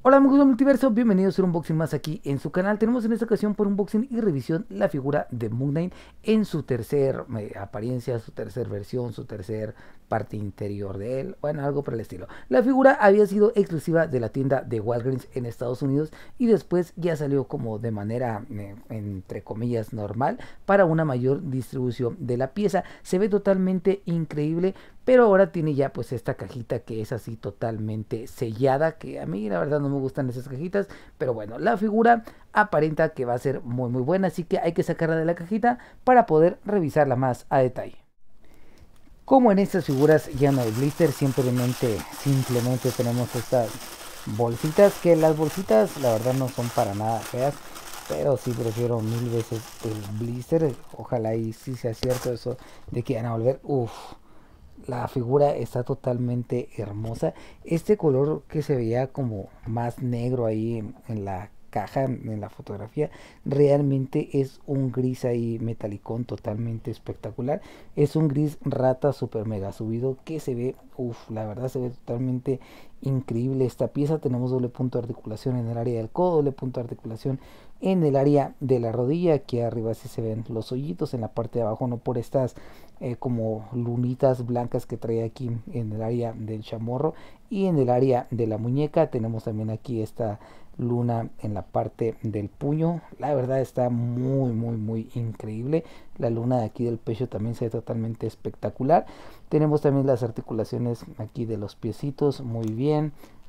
Hola amigos del multiverso, bienvenidos a un unboxing más aquí en su canal. Tenemos en esta ocasión por unboxing y revisión la figura de Moon Knight en su tercer eh, apariencia, su tercer versión, su tercer parte interior de él, bueno, algo por el estilo. La figura había sido exclusiva de la tienda de Walgreens en Estados Unidos y después ya salió como de manera, eh, entre comillas, normal para una mayor distribución de la pieza. Se ve totalmente increíble, pero ahora tiene ya pues esta cajita que es así totalmente sellada, que a mí la verdad no me gustan esas cajitas, pero bueno, la figura aparenta que va a ser muy muy buena, así que hay que sacarla de la cajita para poder revisarla más a detalle. Como en estas figuras ya no hay blister, simplemente, simplemente tenemos estas bolsitas, que las bolsitas la verdad no son para nada feas, pero sí prefiero mil veces el blister, ojalá y si sea cierto eso de que van a volver, Uf, la figura está totalmente hermosa, este color que se veía como más negro ahí en la caja, en la fotografía, realmente es un gris ahí metalicón totalmente espectacular. Es un gris rata super mega subido que se ve, uff, la verdad se ve totalmente increíble esta pieza. Tenemos doble punto de articulación en el área del codo, doble punto de articulación en el área de la rodilla. Aquí arriba sí se ven los hoyitos, en la parte de abajo no por estas eh, como lunitas blancas que trae aquí en el área del chamorro y en el área de la muñeca. Tenemos también aquí esta luna en la parte del puño. La verdad está muy, muy, muy increíble. La luna de aquí del pecho también se ve totalmente espectacular. Tenemos también las articulaciones aquí de los piecitos muy bien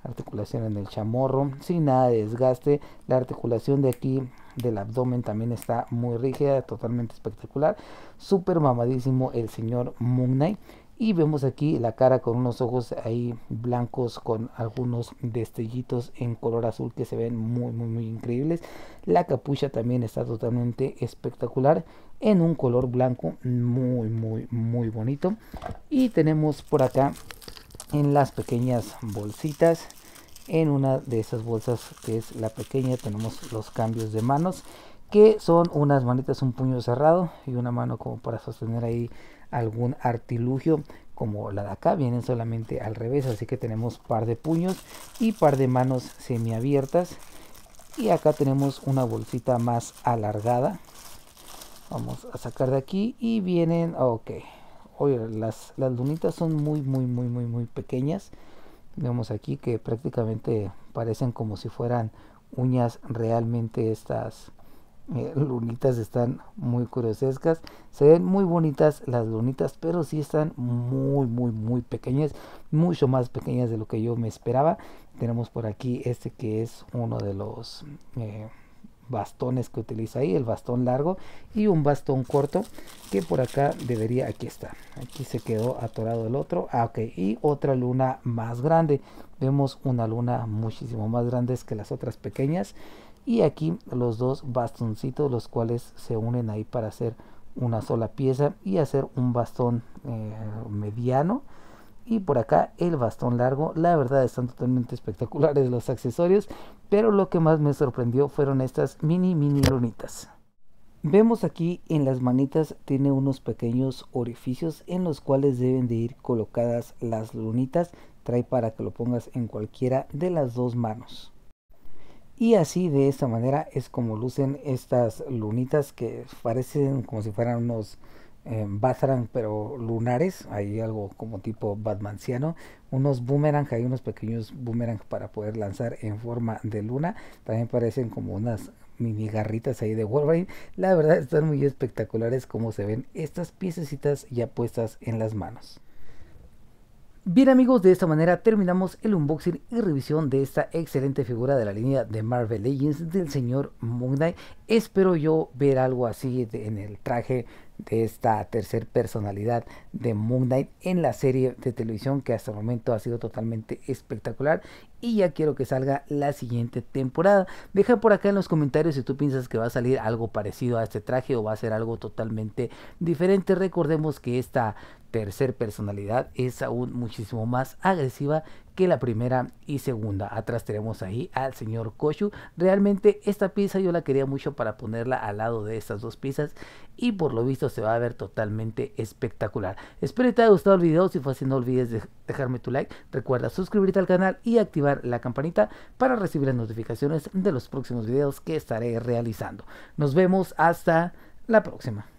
articulación en el chamorro, sin nada de desgaste, la articulación de aquí del abdomen también está muy rígida, totalmente espectacular, super mamadísimo el señor Moon Y vemos aquí la cara con unos ojos ahí blancos con algunos destellitos en color azul que se ven muy, muy, muy increíbles. La capucha también está totalmente espectacular en un color blanco muy, muy, muy bonito. Y tenemos por acá en las pequeñas bolsitas en una de esas bolsas que es la pequeña tenemos los cambios de manos que son unas manitas un puño cerrado y una mano como para sostener ahí algún artilugio como la de acá vienen solamente al revés así que tenemos par de puños y par de manos semiabiertas y acá tenemos una bolsita más alargada vamos a sacar de aquí y vienen ok oye, las, lunitas son muy, muy, muy, muy, muy pequeñas. Vemos aquí que prácticamente parecen como si fueran uñas realmente estas eh, lunitas están muy curiosescas se ven muy bonitas las lunitas pero sí están muy muy muy pequeñas mucho más pequeñas de lo que yo me esperaba tenemos por aquí este que es uno de los eh, bastones que utiliza ahí, el bastón largo y un bastón corto que por acá debería, aquí está, aquí se quedó atorado el otro, ah, ok, y otra luna más grande, vemos una luna muchísimo más grande que las otras pequeñas y aquí los dos bastoncitos los cuales se unen ahí para hacer una sola pieza y hacer un bastón eh, mediano y por acá el bastón largo. La verdad están totalmente espectaculares los accesorios, pero lo que más me sorprendió fueron estas mini mini lunitas. Vemos aquí en las manitas tiene unos pequeños orificios en los cuales deben de ir colocadas las lunitas. Trae para que lo pongas en cualquiera de las dos manos. Y así de esta manera es como lucen estas lunitas que parecen como si fueran unos eh, pero lunares, hay algo como tipo Batmanciano, unos boomerang, hay unos pequeños boomerang para poder lanzar en forma de luna, también parecen como unas mini garritas ahí de Wolverine, la verdad están muy espectaculares como se ven estas piececitas ya puestas en las manos. Bien amigos, de esta manera terminamos el unboxing y revisión de esta excelente figura de la línea de Marvel Legends del señor Moon Espero yo ver algo así en el traje de esta tercer personalidad de Moon Knight en la serie de televisión que hasta el momento ha sido totalmente espectacular y ya quiero que salga la siguiente temporada. Deja por acá en los comentarios si tú piensas que va a salir algo parecido a este traje o va a ser algo totalmente diferente. Recordemos que esta tercer personalidad es aún muchísimo más agresiva que la primera y segunda. Atrás tenemos ahí al señor Koshu. Realmente esta pieza yo la quería mucho para ponerla al lado de estas dos piezas y por lo visto se va a ver totalmente espectacular. Espero que te haya gustado el video. Si fue así no olvides dejarme tu like. Recuerda suscribirte al canal y activar la campanita para recibir las notificaciones de los próximos videos que estaré realizando. Nos vemos hasta la próxima.